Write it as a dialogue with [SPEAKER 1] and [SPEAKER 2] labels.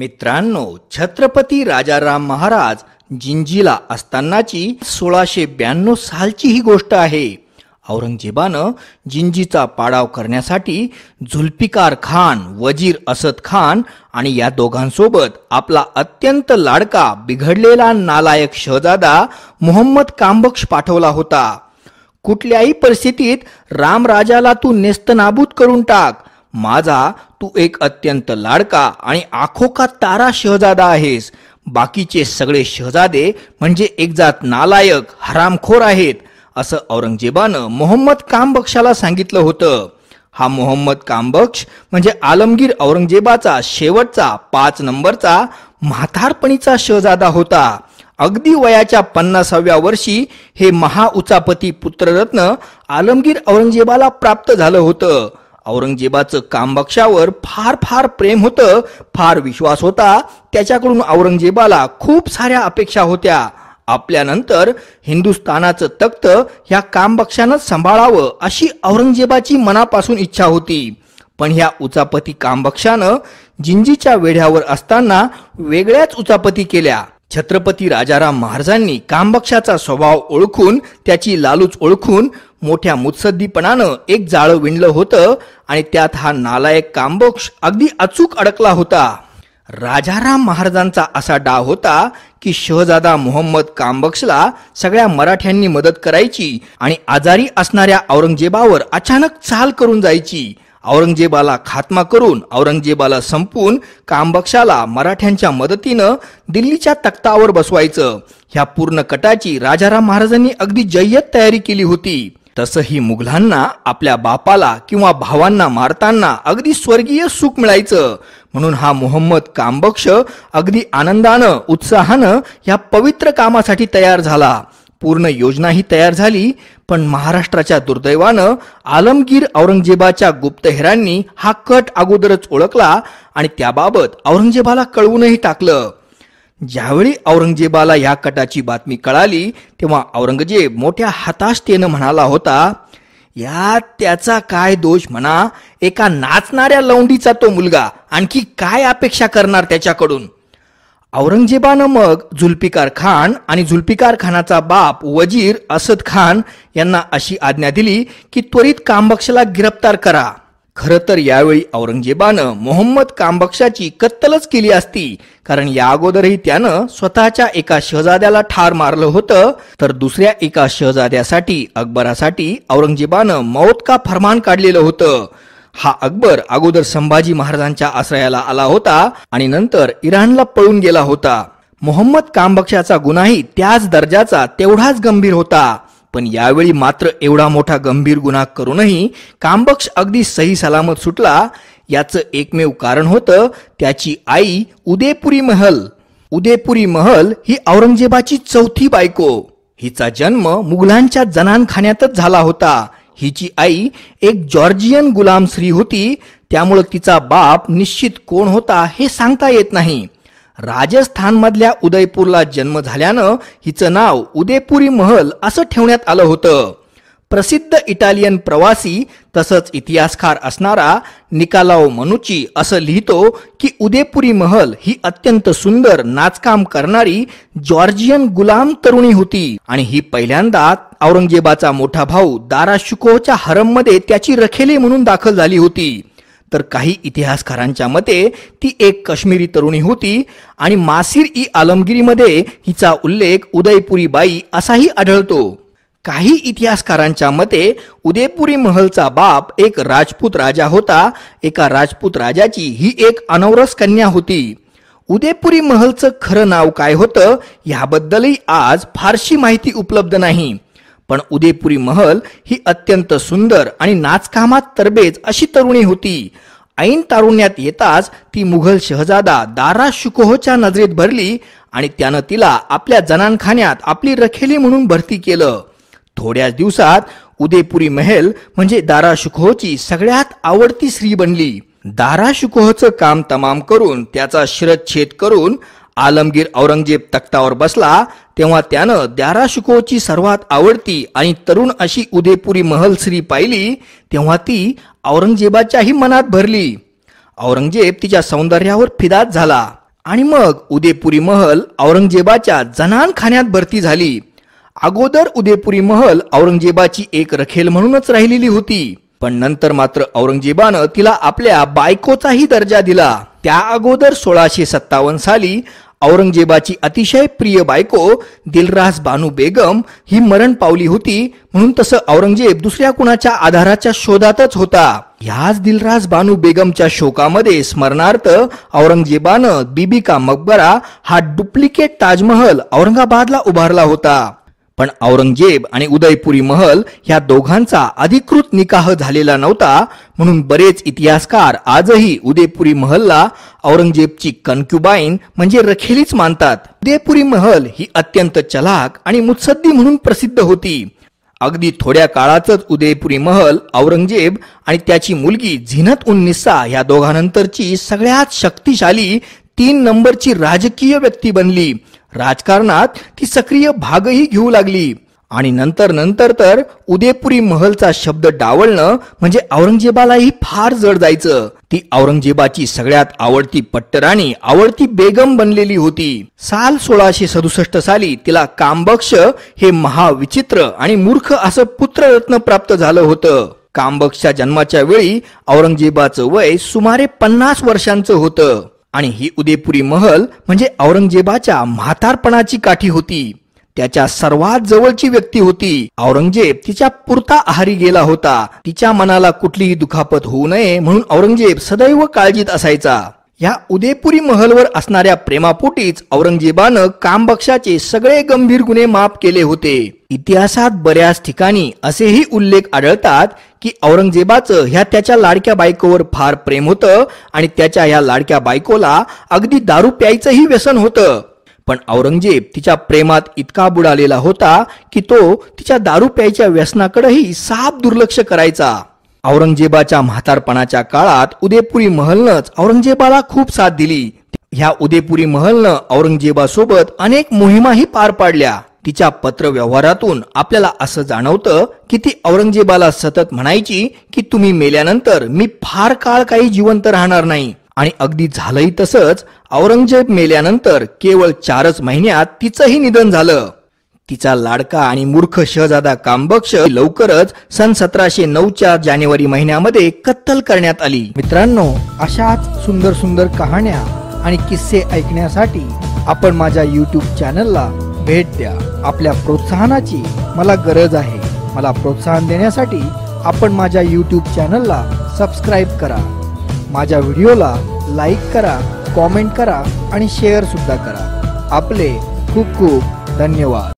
[SPEAKER 1] मित्रांनो छत्रपती राजाराम महाराज जिंजीला असतानाची सोळाशे ब्याण्णव सालची ही गोष्ट आहे औरंगजेबानं जिंजीचा पाडाव करण्यासाठी झुल्फिकार खान वजीर असद खान आणि या दोघांसोबत आपला अत्यंत लाडका बिघडलेला नालायक शहजादा मोहम्मद कांबक्ष पाठवला होता कुठल्याही परिस्थितीत रामराजाला तू नेस्तनाबूत करून टाक माझा तू एक अत्यंत लाडका आणि आखोका तारा शहजादा आहेस बाकीचे सगळे शहजादे म्हणजे एकजात नालायक हरामखोर आहेत असं औरंगजेबानं मोहम्मद कामबक्षाला सांगितलं होतं हा मोहम्मद कामबक्ष म्हणजे आलमगीर औरंगजेबाचा शेवटचा पाच नंबरचा म्हातारपणीचा शहजादा होता अगदी वयाच्या पन्नासाव्या वर्षी हे महाउचापती पुत्ररत्न आलमगीर औरंगजेबाला प्राप्त झालं होतं औरंगजेबाचं कामबक्षावर फार फार प्रेम होतं फार विश्वास होता त्याच्याकडून औरंगजेबाला खूप साऱ्या अपेक्षा होत्या आपल्यानंतर हिंदुस्थानाचं तख्त ह्या कामबक्षानंच सांभाळावं अशी औरंगजेबाची मनापासून इच्छा होती पण ह्या उचापती कामबक्षानं जिंजीच्या वेढ्यावर असताना वेगळ्याच उचापती केल्या छत्रपती राजाराम महाराजांनी कामबक्षाचा स्वभाव ओळखून त्याची लालूच ओळखून मोठ्या मुत्सद्दीपणानं एक जाळं विणलं होतं आणि त्यात हा नालायक कांबोक्ष अगदी अचूक अडकला होता राजाराम महाराजांचा असा डाव होता की शहजादा मोहम्मद कांबक्षला सगळ्या मराठ्यांनी मदत करायची आणि आजारी असणाऱ्या औरंगजेबावर अचानक चाल करून जायची औरंगजेबाला खात्मा करून औरंगजेबाला संपून कांबक्षाला मराठ्यांच्या मदतीनं दिल्लीच्या तख्तावर बसवायचं ह्या पूर्ण कटाची राजाराम महाराजांनी अगदी जय्यत तयारी केली होती तसंही मुघलांना आपल्या बापाला किंवा भावांना मारताना अगदी स्वर्गीय सुख मिळायचं म्हणून हा मोहम्मद कामबक्ष अगदी आनंदानं उत्साहानं या पवित्र कामासाठी तयार झाला पूर्ण योजनाही तयार झाली पण महाराष्ट्राच्या दुर्दैवानं आलमगीर औरंगजेबाच्या गुप्तहेरांनी हा कट अगोदरच ओळखला आणि त्याबाबत औरंगजेबाला कळवूनही टाकलं ज्यावेळी औरंगजेबाला या कटाची बातमी कळाली तेव्हा औरंगजेब मोठ्या हताशतेनं म्हणाला होता या त्याचा काय दोष म्हणा एका नाचणाऱ्या लौंडीचा तो मुलगा आणखी काय अपेक्षा करणार त्याच्याकडून औरंगजेबानं मग झुल्फिकार खान आणि झुल्फिकार खानाचा बाप वजीर असद खान यांना अशी आज्ञा दिली की त्वरित कामबक्षला गिरफ्तार करा खरं तर यावेळी औरंगजेबानं मोहम्मद कामबक्षाची कत्तलच केली असती कारण या अगोदरही त्यानं स्वतःच्या एका शहजाद्याला ठार मारलं होतं तर दुसऱ्या एका शहजाद्यासाठी अकबरासाठी औरंगजेबानं मौत का फरमान काढलेलं होतं हा अकबर अगोदर संभाजी महाराजांच्या आश्रयाला आला होता आणि नंतर इराणला पळून गेला होता मोहम्मद कामबक्षाचा गुन्हाही त्याच दर्जाचा तेवढाच गंभीर होता पण यावेळी मात्र एवढा मोठा गंभीर गुन्हा करूनही कांबक्ष अगदी सही सलामत सुटला याचं एकमेव कारण होतं त्याची आई उदयपुरी महल उदयपुरी महल ही औरंगजेबाची चौथी बायको हिचा जन्म मुघलांच्या जनानखान्यातच झाला होता हिची आई एक जॉर्जियन गुलाम स्त्री होती त्यामुळं तिचा बाप निश्चित कोण होता हे सांगता येत नाही राजस्थानमधल्या उदयपूरला जन्म झाल्यानं हिचं नाव उदयपुरी महल असं ठेवण्यात आलं होतं प्रसिद्ध इटालियन प्रवासी तसंच इतिहासकार असणारा निकालाव मनुची असं लिहितो की उदयपुरी महल ही अत्यंत सुंदर नाचकाम करणारी जॉर्जियन गुलाम तरुणी होती आणि ही पहिल्यांदा औरंगजेबाचा मोठा भाऊ दारा हरम हरममध्ये त्याची रखेली म्हणून दाखल झाली होती तर काही इतिहासकारांच्या मते ती एक कश्मीरी तरुणी होती आणि मासिर ई आलमगिरीमध्ये हिचा उल्लेख उदयपुरी बाई असाही आढळतो काही इतिहासकारांच्या मते उदयपुरी महलचा बाप एक राजपूत राजा होता एका राजपूत राजाची ही एक अनवरस कन्या होती उदयपुरी महलचं खरं नाव काय होतं याबद्दलही आज फारशी माहिती उपलब्ध नाही पण उदयपुरी महल ही अत्यंत सुंदर आणि नाचकामात तरबेज अशी तरुणी होती ऐन तारुण्यात येताच ती मुघल शहजादा दारा शुकोहच्या नजरेत भरली आणि त्यानं तिला आपल्या जनानखान्यात आपली रखेली म्हणून भरती केलं थोड्याच दिवसात उदयपुरी महल म्हणजे दारा शुकोहची सगळ्यात आवडती स्त्री बनली दारा शुकोहचं काम तमाम करून त्याचा शिरच्छेद करून आलमगीर औरंगजेब तख्तावर बसला तेव्हा त्यानं दारा शुकोहची सर्वात आवडती आणि तरुण अशी उदयपुरी महल स्त्री पाहिली तेव्हा ती औरंगजेबाच्याही मनात भरली औरंगजेब तिच्या सौंदर्यावर फिदात झाला आणि मग उदयपुरी महल औरंगजेबाच्या जनानखान्यात भरती झाली अगोदर उदयपुरी महल औरंगजेबाची एक रखेल म्हणूनच राहिलेली होती पण नंतर मात्र औरंगजेबानं तिला आपल्या बायकोचाही दर्जा दिला त्या अगोदर सोळाशे सत्तावन्न साली औरंगजेबाची अतिशय प्रिय बायको दिलराज बानू बेगम ही मरण पावली होती म्हणून तसं औरंगजेब दुसऱ्या कुणाच्या आधाराच्या शोधातच होता ह्याच दिलराज बानू बेगमच्या शोकामध्ये स्मरणार्थ औरंगजेबानं बीबी का मकबरा हा डुप्लिकेट ताजमहल औरंगाबादला उभारला होता पण औरंगजेब आणि उदयपुरी महल ह्या दोघांचा अधिकृत निकाह झालेला नव्हता म्हणून बरेच इतिहासकार आजही उदयपुरी महलला औरंगजेबची कनक्युबाईन म्हणजे रखेलीच मानतात उदयपुरी महल ही अत्यंत चलाक आणि मुत्सद्दी म्हणून प्रसिद्ध होती अगदी थोड्या काळातच उदयपुरी महल औरंगजेब आणि त्याची मुलगी झिनत उन्निस्सा या दोघांनंतरची सगळ्यात शक्तिशाली तीन नंबरची राजकीय व्यक्ती बनली राजकारणात ती सक्रिय भागही घेऊ लागली आणि नंतर नंतर तर उदयपुरी महलचा शब्द डावलणं म्हणजे औरंगजेबालाही फार जड जायचं ती औरंगजेबाची सगळ्यात आवडती पट्टराणी आवडती बेगम बनलेली होती साल सोळाशे सदुसष्ट साली तिला कामबक्ष हे महाविचित्र आणि मूर्ख असं पुत्ररत्न प्राप्त झालं होतं कामबक्षच्या जन्माच्या वेळी औरंगजेबाचं वय सुमारे पन्नास वर्षांचं होतं आणि ही उदयपुरी महल म्हणजे औरंगजेबाच्या म्हातारपणाची काठी होती त्याच्या सर्वात जवळची व्यक्ती होती औरंगजेब तिच्या पुरता आहारी गेला होता तिच्या मनाला कुठलीही दुखापत होऊ नये म्हणून औरंगजेब सदैव काळजीत असायचा या उदयपुरी महलवर असणाऱ्या प्रेमापोटीच औरंगजेबानं कामबक्षाचे सगळे गंभीर गुन्हे माफ केले होते इतिहासात बऱ्याच ठिकाणी असेही उल्लेख आढळतात की औरंगजेबाचं ह्या त्याच्या लाडक्या बायकोवर फार प्रेम होतं आणि त्याच्या ह्या लाडक्या बायकोला अगदी दारू प्यायचंही व्यसन होतं पण औरंगजेब तिच्या प्रेमात इतका बुडालेला होता की तो तिच्या दारू प्यायच्या व्यसनाकडेही साफ दुर्लक्ष करायचा औरंगजेबाच्या म्हातारपणाच्या काळात उदयपुरी महलनच औरंगजेबाला खूप साथ दिली ह्या उदयपुरी महलनं औरंगजेबासोबत अनेक मोहिमाही पार पाडल्या तिच्या पत्र व्यवहारातून आपल्याला असं जाणवतं की ती औरंगजेबाला सतत म्हणायची की तुम्ही मेल्यानंतर मी फार काळ काही जिवंत राहणार नाही आणि अगदी झालंही तसंच औरंगजेब मेल्यानंतर केवळ चारच महिन्यात तिचंही निधन झालं तिचा लाडका आणि मूर्ख शहजादा कांबक्ष लवकरच सन सतराशे नऊच्या जानेवारी महिन्यामध्ये कत्तल करण्यात आली मित्रांनो अशाच सुंदर सुंदर कहाण्या आणि किस्से ऐकण्यासाठी आपण माझ्या युट्यूब चॅनलला भेट द्या आपल्या प्रोत्साहनाची मला गरज आहे मला प्रोत्साहन देण्यासाठी आपण माझ्या यूट्यूब चॅनलला सबस्क्राईब करा माझ्या व्हिडिओला लाईक करा कॉमेंट करा आणि शेअर सुद्धा करा आपले खूप खूप धन्यवाद